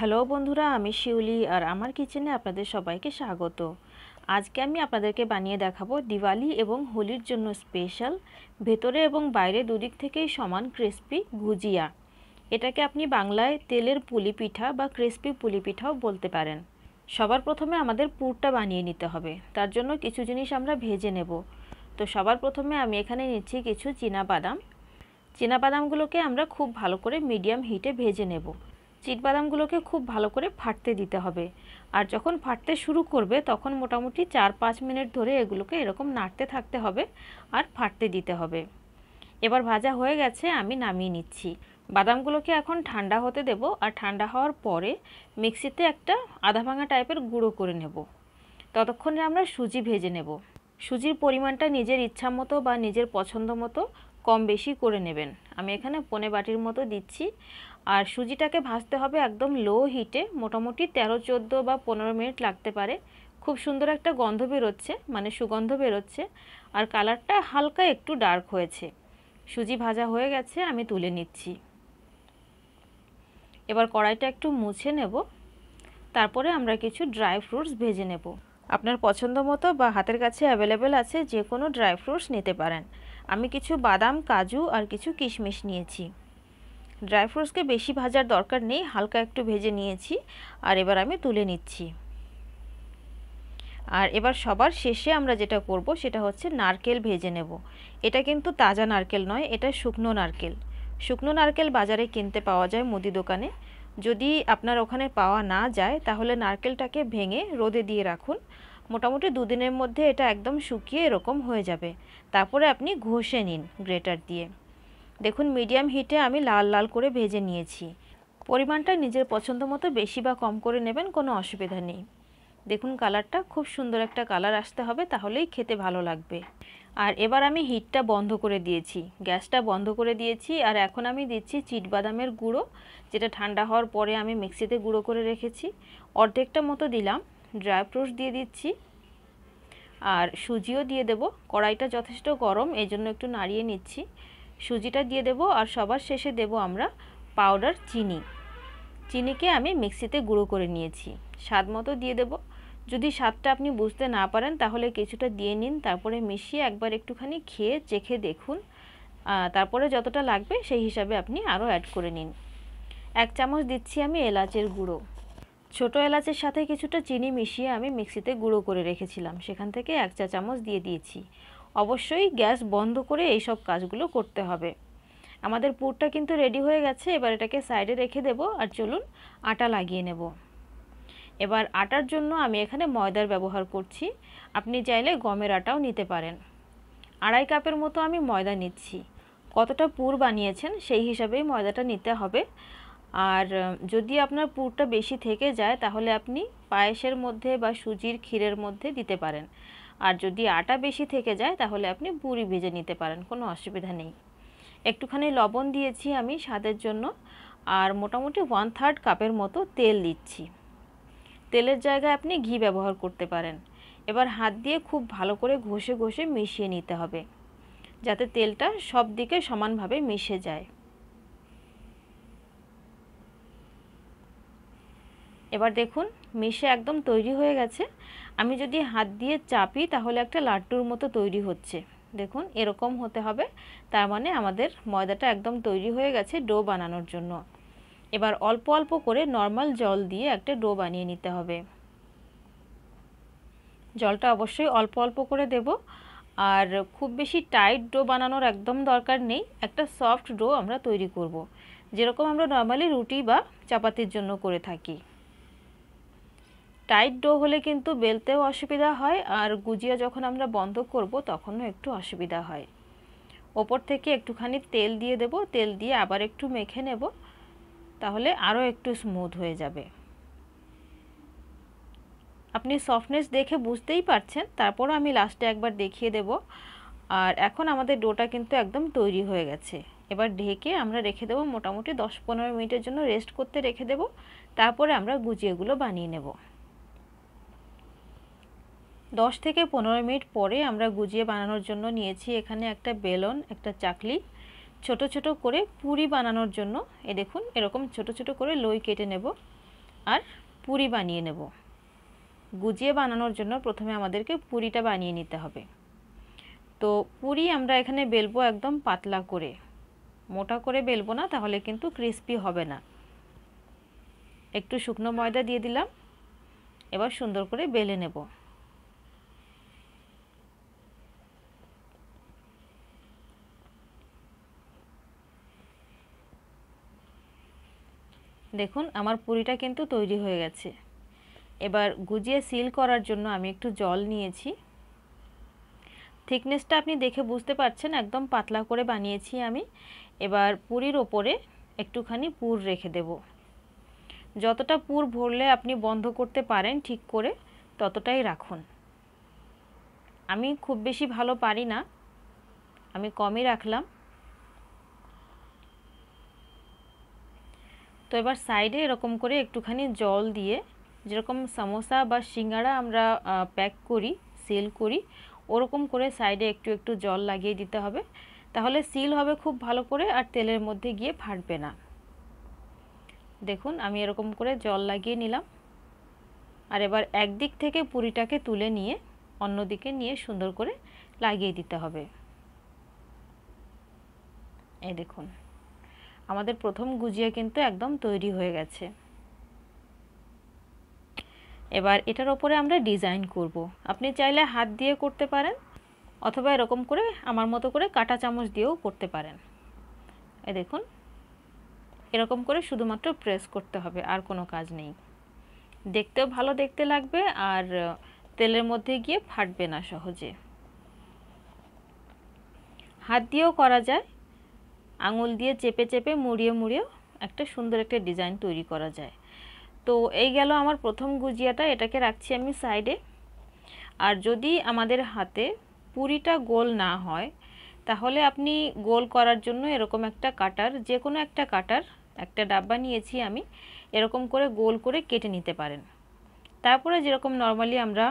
Hello বন্ধুরা আমি শিউলি আর আমার কিচেনে আপনাদের সবাইকে স্বাগত আজকে আমি আপনাদেরকে বানিয়ে দেখাবো দিওয়ালি এবং হোলির জন্য স্পেশাল ভেতরে এবং বাইরে দুদিক থেকেই সমান ক্রিসপি ভুজিয়া এটাকে আপনি বাংলায় তেলের পুলি পিঠা বা ক্রিসপি পুলি পিঠাও বলতে পারেন সবার প্রথমে আমাদের পুরটা বানিয়ে নিতে হবে তার জন্য কিছু জিনিস আমরা ভেজে নেব তো সবার প্রথমে আমি এখানে নিচ্ছি কিছু বাদাম বাদামগুলোকে আমরা খুব ভালো করে মিডিয়াম হিটে ভেজে নেব চিটবাদামগুলোকে খুব ভালো করে ফাটতে দিতে হবে আর যখন ফাটতে শুরু করবে তখন মোটামুটি চার পাঁচ মিনিট ধরে এগুলোকে এরকম নাড়তে থাকতে হবে আর ফাটতে দিতে হবে এবার ভাজা হয়ে গেছে আমি নামিয়ে নিচ্ছি বাদামগুলোকে এখন ঠান্ডা হতে দেব আর ঠান্ডা হওয়ার পরে মিক্সিতে একটা আধা ভাঙা টাইপের গুঁড়ো করে নেব ততক্ষণে আমরা সুজি ভেজে নেব সুজির পরিমাণটা নিজের ইচ্ছা মতো বা নিজের পছন্দ মতো কম বেশি করে নেবেন আমি এখানে পনে বাটির মতো দিচ্ছি আর সুজিটাকে ভাজতে হবে একদম লো হিটে মোটামুটি তেরো চোদ্দো বা পনেরো মিনিট লাগতে পারে খুব সুন্দর একটা গন্ধ বেরোচ্ছে মানে সুগন্ধ বেরোচ্ছে আর কালারটা হালকা একটু ডার্ক হয়েছে সুজি ভাজা হয়ে গেছে আমি তুলে নিচ্ছি এবার কড়াইটা একটু মুছে নেব তারপরে আমরা কিছু ড্রাই ফ্রুটস ভেজে নেব আপনার পছন্দ মতো বা হাতের কাছে অ্যাভেলেবেল আছে যে কোনো ড্রাই ফ্রুটস নিতে পারেন আমি কিছু বাদাম কাজু আর কিছু কিশমিশ নিয়েছি ড্রাই ফ্রুটসকে বেশি ভাজার দরকার নেই হালকা একটু ভেজে নিয়েছি আর এবার আমি তুলে নিচ্ছি আর এবার সবার শেষে আমরা যেটা করব সেটা হচ্ছে নারকেল ভেজে নেব এটা কিন্তু তাজা নারকেল নয় এটা শুকনো নারকেল শুকনো নারকেল বাজারে কিনতে পাওয়া যায় মুদি দোকানে যদি আপনার ওখানে পাওয়া না যায় তাহলে নারকেলটাকে ভেঙে রোদে দিয়ে রাখুন মোটামুটি দুদিনের মধ্যে এটা একদম শুকিয়ে এরকম হয়ে যাবে তারপরে আপনি ঘষে নিন গ্রেটার দিয়ে দেখুন মিডিয়াম হিটে আমি লাল লাল করে ভেজে নিয়েছি পরিমাণটা নিজের পছন্দ মতো বেশি বা কম করে নেবেন কোনো অসুবিধা নেই দেখুন কালারটা খুব সুন্দর একটা কালার আসতে হবে তাহলেই খেতে ভালো লাগবে আর এবার আমি হিটটা বন্ধ করে দিয়েছি গ্যাসটা বন্ধ করে দিয়েছি আর এখন আমি দিচ্ছি চিটবাদামের গুঁড়ো যেটা ঠান্ডা হওয়ার পরে আমি মিক্সিতে গুঁড়ো করে রেখেছি অর্ধেকটা মতো দিলাম ড্রাই ফ্রুটস দিয়ে দিচ্ছি আর সুজিও দিয়ে দেব কড়াইটা যথেষ্ট গরম এই জন্য একটু নাড়িয়ে নিচ্ছি সুজিটা দিয়ে দেব আর সবার শেষে দেব আমরা পাউডার চিনি চিনিকে আমি মিক্সিতে গুঁড়ো করে নিয়েছি স্বাদ মতো দিয়ে দেব যদি স্বাদটা আপনি বুঝতে না পারেন তাহলে কিছুটা দিয়ে নিন তারপরে মিশিয়ে একবার একটুখানি খেয়ে চেখে দেখুন তারপরে যতটা লাগবে সেই হিসাবে আপনি আরও অ্যাড করে নিন এক চামচ দিচ্ছি আমি এলাচের গুঁড়ো ছোট এলাচের সাথে কিছুটা চিনি মিশিয়ে আমি মিক্সিতে গুঁড়ো করে রেখেছিলাম সেখান থেকে এক চা চামচ দিয়ে দিয়েছি অবশ্যই গ্যাস বন্ধ করে এই সব কাজগুলো করতে হবে আমাদের পুরটা কিন্তু রেডি হয়ে গেছে এবার এটাকে সাইডে রেখে দেব আর চলুন আটা লাগিয়ে নেব এবার আটার জন্য আমি এখানে ময়দার ব্যবহার করছি আপনি চাইলে গমের আটাও নিতে পারেন আড়াই কাপের মতো আমি ময়দা নিচ্ছি কতটা পুর বানিয়েছেন সেই হিসাবেই ময়দাটা নিতে হবে আর যদি আপনার পুরটা বেশি থেকে যায় তাহলে আপনি পায়েসের মধ্যে বা সুজির ক্ষীরের মধ্যে দিতে পারেন আর যদি আটা বেশি থেকে যায় তাহলে আপনি বুড়ি ভেজে নিতে পারেন কোনো অসুবিধা নেই একটুখানি লবণ দিয়েছি আমি স্বাদের জন্য আর মোটামুটি ওয়ান থার্ড কাপের মতো তেল দিচ্ছি তেলের জায়গায় আপনি ঘি ব্যবহার করতে পারেন এবার হাত দিয়ে খুব ভালো করে ঘষে ঘষে মিশিয়ে নিতে হবে যাতে তেলটা সব দিকে সমানভাবে মিশে যায় এবার দেখুন মিশে একদম তৈরি হয়ে গেছে আমি যদি হাত দিয়ে চাপি তাহলে একটা লাড্ডুর মতো তৈরি হচ্ছে দেখুন এরকম হতে হবে তার মানে আমাদের ময়দাটা একদম তৈরি হয়ে গেছে ডো বানানোর জন্য এবার অল্প অল্প করে নর্মাল জল দিয়ে একটা ডো বানিয়ে নিতে হবে জলটা অবশ্যই অল্প অল্প করে দেব আর খুব বেশি টাইট ডো বানানোর একদম দরকার নেই একটা সফট ডো আমরা তৈরি করব। যেরকম আমরা নর্মালি রুটি বা চাপাতির জন্য করে থাকি টাইট ডো হলে কিন্তু বেলতেও অসুবিধা হয় আর গুজিয়া যখন আমরা বন্ধ করব তখনও একটু অসুবিধা হয় ওপর থেকে একটুখানি তেল দিয়ে দেব তেল দিয়ে আবার একটু মেখে নেব তাহলে আরও একটু স্মুথ হয়ে যাবে আপনি সফটনেস দেখে বুঝতেই পারছেন তারপরও আমি লাস্টে একবার দেখিয়ে দেব আর এখন আমাদের ডোটা কিন্তু একদম তৈরি হয়ে গেছে এবার ঢেকে আমরা রেখে দেবো মোটামুটি দশ পনেরো মিনিটের জন্য রেস্ট করতে রেখে দেব তারপরে আমরা গুজিয়েগুলো বানিয়ে নেব দশ থেকে পনেরো মিনিট পরে আমরা গুজিয়ে বানানোর জন্য নিয়েছি এখানে একটা বেলন একটা চাকলি ছোট ছোট করে পুরি বানানোর জন্য এ দেখুন এরকম ছোট ছোট করে লই কেটে নেব আর পুরি বানিয়ে নেব গুজিয়ে বানানোর জন্য প্রথমে আমাদেরকে পুরিটা বানিয়ে নিতে হবে তো পুরি আমরা এখানে বেলবো একদম পাতলা করে মোটা করে বেলবো না তাহলে কিন্তু ক্রিস্পি হবে না একটু শুকনো ময়দা দিয়ে দিলাম এবার সুন্দর করে বেলে নেব দেখুন আমার পুরিটা কিন্তু তৈরি হয়ে গেছে এবার গুজিয়ে সিল করার জন্য আমি একটু জল নিয়েছি থিকনেসটা আপনি দেখে বুঝতে পারছেন একদম পাতলা করে বানিয়েছি আমি এবার পুরির ওপরে একটুখানি পুর রেখে দেব যতটা পুর ভরলে আপনি বন্ধ করতে পারেন ঠিক করে ততটাই রাখুন আমি খুব বেশি ভালো পারি না আমি কমই রাখলাম তো এবার সাইডে এরকম করে একটুখানি জল দিয়ে যেরকম সামোসা বা সিঙ্গারা আমরা প্যাক করি সিল করি ওরকম করে সাইডে একটু একটু জল লাগিয়ে দিতে হবে তাহলে সিল হবে খুব ভালো করে আর তেলের মধ্যে গিয়ে ফাটবে না দেখুন আমি এরকম করে জল লাগিয়ে নিলাম আর এবার একদিক থেকে পুরিটাকে তুলে নিয়ে অন্যদিকে নিয়ে সুন্দর করে লাগিয়ে দিতে হবে এই দেখুন আমাদের প্রথম গুজিয়া কিন্তু একদম তৈরি হয়ে গেছে এবার এটার ওপরে আমরা ডিজাইন করব। আপনি চাইলে হাত দিয়ে করতে পারেন অথবা এরকম করে আমার মতো করে কাটা চামচ দিয়েও করতে পারেন এ দেখুন এরকম করে শুধুমাত্র প্রেস করতে হবে আর কোনো কাজ নেই দেখতেও ভালো দেখতে লাগবে আর তেলের মধ্যে গিয়ে ফাটবে না সহজে হাত দিয়েও করা যায় আঙুল দিয়ে চেপে চেপে মুড়িয়ে মুড়িয়েও একটা সুন্দর একটা ডিজাইন তৈরি করা যায় তো এই গেল আমার প্রথম গুজিয়াটা এটাকে রাখছি আমি সাইডে আর যদি আমাদের হাতে পুরিটা গোল না হয় তাহলে আপনি গোল করার জন্য এরকম একটা কাটার যে কোনো একটা কাটার একটা ডাব্বা নিয়েছি আমি এরকম করে গোল করে কেটে নিতে পারেন তারপরে যেরকম নর্মালি আমরা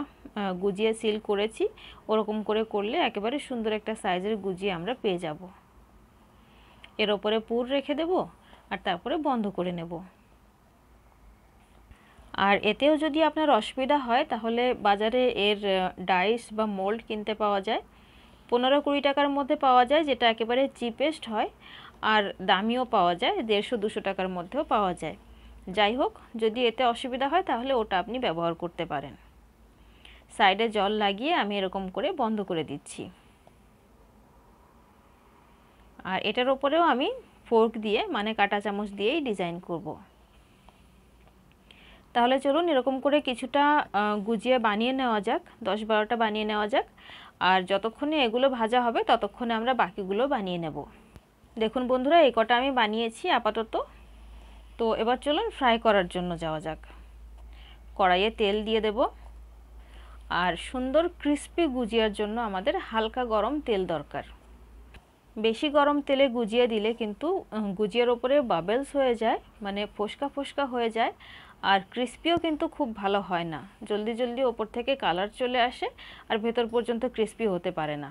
গুজিয়া সিল করেছি ওরকম করে করলে একেবারে সুন্দর একটা সাইজের গুজিয়া আমরা পেয়ে যাবো এর ওপরে পুর রেখে দেব আর তারপরে বন্ধ করে নেব আর এতেও যদি আপনার অসুবিধা হয় তাহলে বাজারে এর ডাইস বা মোল্ড কিনতে পাওয়া যায় পনেরো কুড়ি টাকার মধ্যে পাওয়া যায় যেটা একেবারে চিপেস্ট হয় আর দামিও পাওয়া যায় দেড়শো দুশো টাকার মধ্যেও পাওয়া যায় যাই হোক যদি এতে অসুবিধা হয় তাহলে ওটা আপনি ব্যবহার করতে পারেন সাইডে জল লাগিয়ে আমি এরকম করে বন্ধ করে দিচ্ছি আর এটার ওপরেও আমি ফোর্ক দিয়ে মানে কাটা চামচ দিয়েই ডিজাইন করব। তাহলে চলুন এরকম করে কিছুটা গুজিয়ে বানিয়ে নেওয়া যাক দশ বারোটা বানিয়ে নেওয়া যাক আর যতক্ষণে এগুলো ভাজা হবে ততক্ষণে আমরা বাকিগুলো বানিয়ে নেব দেখুন বন্ধুরা এই কটা আমি বানিয়েছি আপাতত তো এবার চলুন ফ্রাই করার জন্য যাওয়া যাক কড়াইয়ে তেল দিয়ে দেব আর সুন্দর ক্রিস্পি গুজিয়ার জন্য আমাদের হালকা গরম তেল দরকার বেশি গরম তেলে গুজিয়ে দিলে কিন্তু গুজিয়ার ওপরে বাবেলস হয়ে যায় মানে ফোসকা ফোসকা হয়ে যায় আর ক্রিস্পিও কিন্তু খুব ভালো হয় না জলদি জলদি ওপর থেকে কালার চলে আসে আর ভেতর পর্যন্ত ক্রিস্পি হতে পারে না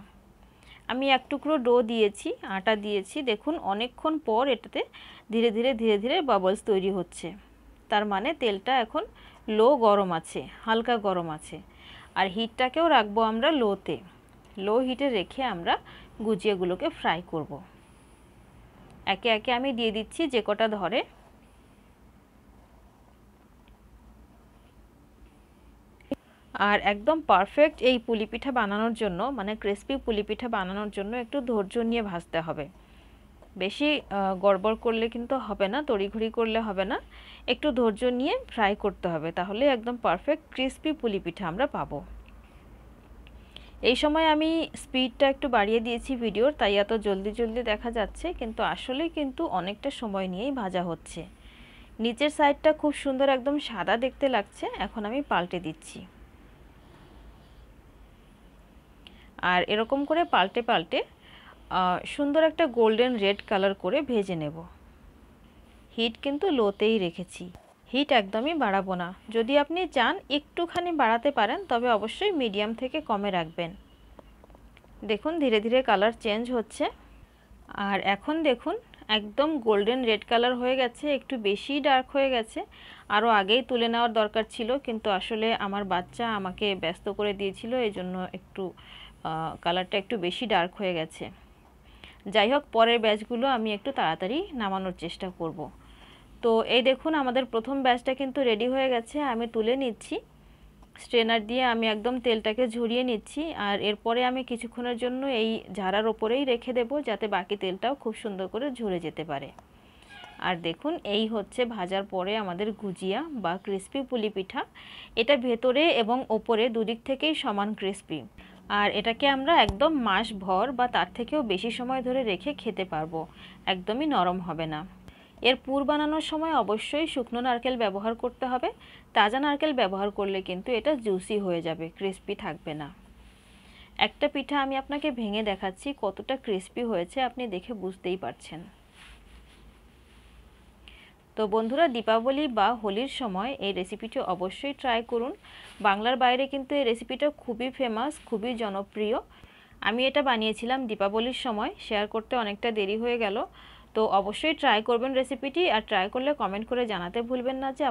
আমি এক টুকরো ডো দিয়েছি আটা দিয়েছি দেখুন অনেকক্ষণ পর এটাতে ধীরে ধীরে ধীরে ধীরে বাবলস তৈরি হচ্ছে তার মানে তেলটা এখন লো গরম আছে হালকা গরম আছে আর হিটটাকেও রাখবো আমরা লোতে লো হিটে রেখে আমরা গুজিয়াগুলোকে ফ্রাই করব একে একে আমি দিয়ে দিচ্ছি যে কটা ধরে আর একদম পারফেক্ট এই পুলিপিঠা বানানোর জন্য মানে ক্রিসপি পুলিপিঠা বানানোর জন্য একটু ধৈর্য নিয়ে ভাজতে হবে বেশি গড়বড় করলে কিন্তু হবে না তড়িঘড়ি করলে হবে না একটু ধৈর্য নিয়ে ফ্রাই করতে হবে তাহলে একদম পারফেক্ট ক্রিসপি পুলিপিঠা আমরা পাবো এই সময় আমি স্পিডটা একটু বাড়িয়ে দিয়েছি ভিডিওর তাই এত জলদি জলদি দেখা যাচ্ছে কিন্তু আসলে কিন্তু অনেকটা সময় নিয়েই ভাজা হচ্ছে নিচের সাইডটা খুব সুন্দর একদম সাদা দেখতে লাগছে এখন আমি পাল্টে দিচ্ছি আর এরকম করে পাল্টে পাল্টে সুন্দর একটা গোল্ডেন রেড কালার করে ভেজে নেব হিট কিন্তু লোতেই রেখেছি হিট একদমই বাড়াবো না যদি আপনি চান একটুখানি বাড়াতে পারেন তবে অবশ্যই মিডিয়াম থেকে কমে রাখবেন দেখুন ধীরে ধীরে কালার চেঞ্জ হচ্ছে আর এখন দেখুন একদম গোল্ডেন রেড কালার হয়ে গেছে একটু বেশি ডার্ক হয়ে গেছে আরও আগেই তুলে নেওয়ার দরকার ছিল কিন্তু আসলে আমার বাচ্চা আমাকে ব্যস্ত করে দিয়েছিল এই জন্য একটু কালারটা একটু বেশি ডার্ক হয়ে গেছে যাই হোক পরের ব্যাচগুলো আমি একটু তাড়াতাড়ি নামানোর চেষ্টা করব। তো এই দেখুন আমাদের প্রথম ব্যাচটা কিন্তু রেডি হয়ে গেছে আমি তুলে নিচ্ছি স্ট্রেনার দিয়ে আমি একদম তেলটাকে ঝরিয়ে নিচ্ছি আর এরপরে আমি কিছুক্ষণের জন্য এই ঝাড়ার ওপরেই রেখে দেব যাতে বাকি তেলটাও খুব সুন্দর করে ঝরে যেতে পারে আর দেখুন এই হচ্ছে ভাজার পরে আমাদের গুজিয়া বা ক্রিসপি পুলি পিঠা এটা ভেতরে এবং ওপরে দুদিক থেকেই সমান ক্রিসপি আর এটাকে আমরা একদম মাস ভর বা তার থেকেও বেশি সময় ধরে রেখে খেতে পারবো একদমই নরম হবে না এর পুর বানানোর সময় অবশ্যই শুকনো নারকেল ব্যবহার করতে হবে তাজা নারকেল ব্যবহার করলে কিন্তু এটা জুসি হয়ে যাবে ক্রিস্পি থাকবে না একটা পিঠা আমি আপনাকে ভেঙে দেখাচ্ছি কতটা ক্রিস্পি হয়েছে আপনি দেখে বুঝতেই পারছেন তো বন্ধুরা দীপাবলি বা হোলির সময় এই রেসিপিটি অবশ্যই ট্রাই করুন বাংলার বাইরে কিন্তু এই রেসিপিটা খুবই ফেমাস খুবই জনপ্রিয় আমি এটা বানিয়েছিলাম দীপাবলির সময় শেয়ার করতে অনেকটা দেরি হয়ে গেল তো অবশ্যই ট্রাই করবেন রেসিপিটি আর ট্রাই করলে কমেন্ট করে জানাতে ভুলবেন না যে